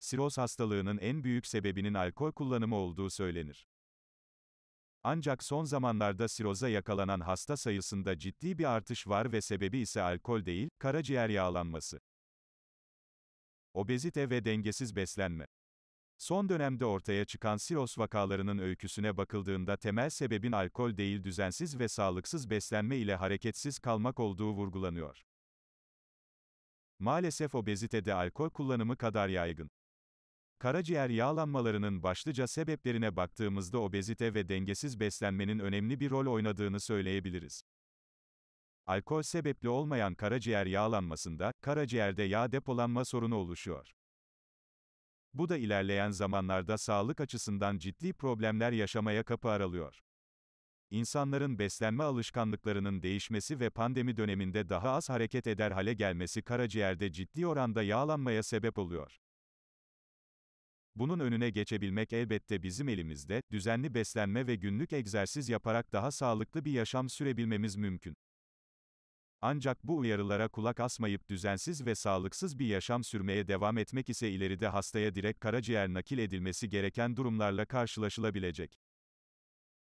siroz hastalığının en büyük sebebinin alkol kullanımı olduğu söylenir. Ancak son zamanlarda siroza yakalanan hasta sayısında ciddi bir artış var ve sebebi ise alkol değil, karaciğer yağlanması. Obezite ve dengesiz beslenme. Son dönemde ortaya çıkan siroz vakalarının öyküsüne bakıldığında temel sebebin alkol değil düzensiz ve sağlıksız beslenme ile hareketsiz kalmak olduğu vurgulanıyor. Maalesef obezitede alkol kullanımı kadar yaygın. Karaciğer yağlanmalarının başlıca sebeplerine baktığımızda obezite ve dengesiz beslenmenin önemli bir rol oynadığını söyleyebiliriz. Alkol sebepli olmayan karaciğer yağlanmasında, karaciğerde yağ depolanma sorunu oluşuyor. Bu da ilerleyen zamanlarda sağlık açısından ciddi problemler yaşamaya kapı aralıyor. İnsanların beslenme alışkanlıklarının değişmesi ve pandemi döneminde daha az hareket eder hale gelmesi karaciğerde ciddi oranda yağlanmaya sebep oluyor. Bunun önüne geçebilmek elbette bizim elimizde, düzenli beslenme ve günlük egzersiz yaparak daha sağlıklı bir yaşam sürebilmemiz mümkün. Ancak bu uyarılara kulak asmayıp düzensiz ve sağlıksız bir yaşam sürmeye devam etmek ise ileride hastaya direkt karaciğer nakil edilmesi gereken durumlarla karşılaşılabilecek.